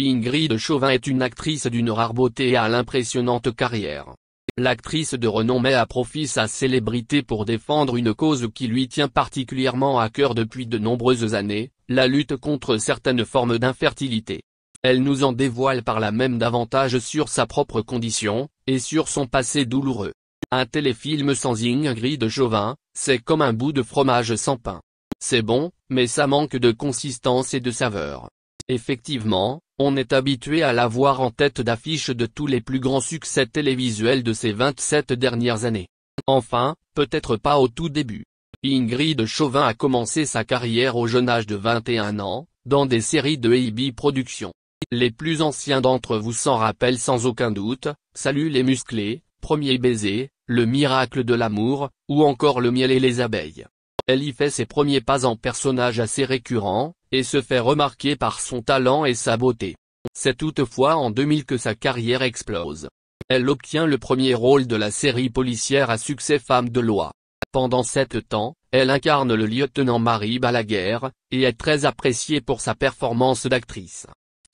Ingrid Chauvin est une actrice d'une rare beauté et à l'impressionnante carrière. L'actrice de renom met à profit sa célébrité pour défendre une cause qui lui tient particulièrement à cœur depuis de nombreuses années, la lutte contre certaines formes d'infertilité. Elle nous en dévoile par là même davantage sur sa propre condition, et sur son passé douloureux. Un téléfilm sans Ingrid Chauvin, c'est comme un bout de fromage sans pain. C'est bon, mais ça manque de consistance et de saveur. Effectivement, on est habitué à la voir en tête d'affiche de tous les plus grands succès télévisuels de ces 27 dernières années. Enfin, peut-être pas au tout début. Ingrid Chauvin a commencé sa carrière au jeune âge de 21 ans, dans des séries de AB Productions. Les plus anciens d'entre vous s'en rappellent sans aucun doute, Salut les musclés, Premier baiser, Le miracle de l'amour, ou encore Le miel et les abeilles elle y fait ses premiers pas en personnage assez récurrent, et se fait remarquer par son talent et sa beauté. C'est toutefois en 2000 que sa carrière explose. Elle obtient le premier rôle de la série policière à succès Femme de loi. Pendant sept temps, elle incarne le lieutenant Marie Balaguer, et est très appréciée pour sa performance d'actrice.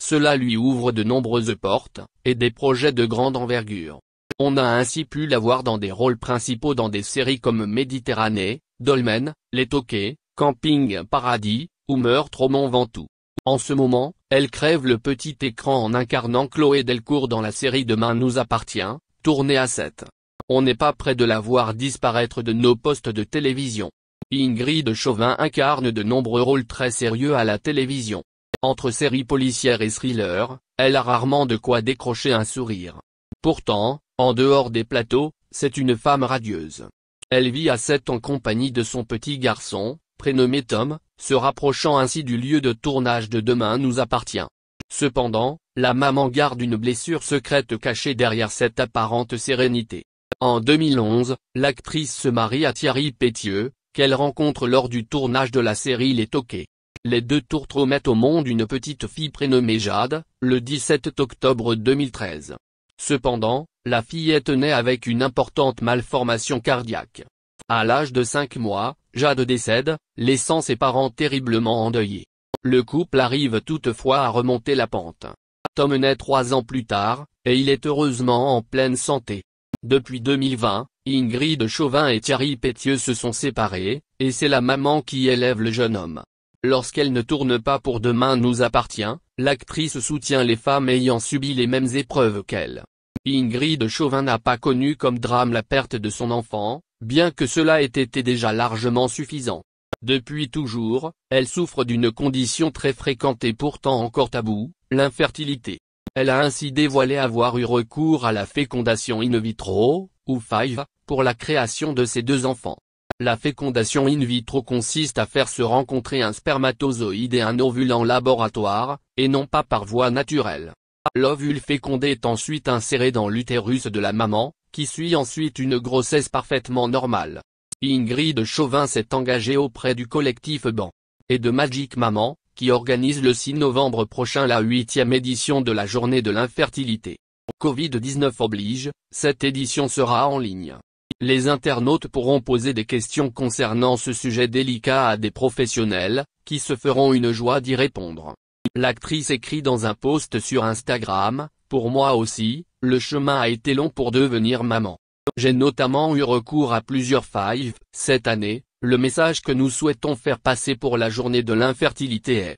Cela lui ouvre de nombreuses portes, et des projets de grande envergure. On a ainsi pu la voir dans des rôles principaux dans des séries comme Méditerranée, Dolmen, Les Toqués, Camping Paradis, ou Meurtre au Mont Ventoux. En ce moment, elle crève le petit écran en incarnant Chloé Delcourt dans la série Demain nous appartient, tournée à 7. On n'est pas près de la voir disparaître de nos postes de télévision. Ingrid Chauvin incarne de nombreux rôles très sérieux à la télévision. Entre séries policières et thrillers, elle a rarement de quoi décrocher un sourire. Pourtant, en dehors des plateaux, c'est une femme radieuse. Elle vit à sept en compagnie de son petit garçon, prénommé Tom, se rapprochant ainsi du lieu de tournage de Demain nous appartient. Cependant, la maman garde une blessure secrète cachée derrière cette apparente sérénité. En 2011, l'actrice se marie à Thierry Pétieux, qu'elle rencontre lors du tournage de la série Les Toqués. Les deux tourtereaux mettent au monde une petite fille prénommée Jade, le 17 octobre 2013. Cependant, la fillette naît avec une importante malformation cardiaque. À l'âge de 5 mois, Jade décède, laissant ses parents terriblement endeuillés. Le couple arrive toutefois à remonter la pente. Tom naît trois ans plus tard, et il est heureusement en pleine santé. Depuis 2020, Ingrid Chauvin et Thierry Pétieux se sont séparés, et c'est la maman qui élève le jeune homme. Lorsqu'elle ne tourne pas pour Demain nous appartient, l'actrice soutient les femmes ayant subi les mêmes épreuves qu'elle. Ingrid Chauvin n'a pas connu comme drame la perte de son enfant, bien que cela ait été déjà largement suffisant. Depuis toujours, elle souffre d'une condition très fréquente et pourtant encore taboue, l'infertilité. Elle a ainsi dévoilé avoir eu recours à la fécondation in vitro, ou FIVE, pour la création de ses deux enfants. La fécondation in vitro consiste à faire se rencontrer un spermatozoïde et un ovule en laboratoire, et non pas par voie naturelle. L'ovule fécondé est ensuite inséré dans l'utérus de la maman, qui suit ensuite une grossesse parfaitement normale. Ingrid Chauvin s'est engagée auprès du collectif BAN et de Magic Maman, qui organise le 6 novembre prochain la huitième édition de la journée de l'infertilité. Covid-19 oblige, cette édition sera en ligne. Les internautes pourront poser des questions concernant ce sujet délicat à des professionnels, qui se feront une joie d'y répondre. L'actrice écrit dans un post sur Instagram, Pour moi aussi, le chemin a été long pour devenir maman. J'ai notamment eu recours à plusieurs fives, cette année, le message que nous souhaitons faire passer pour la journée de l'infertilité est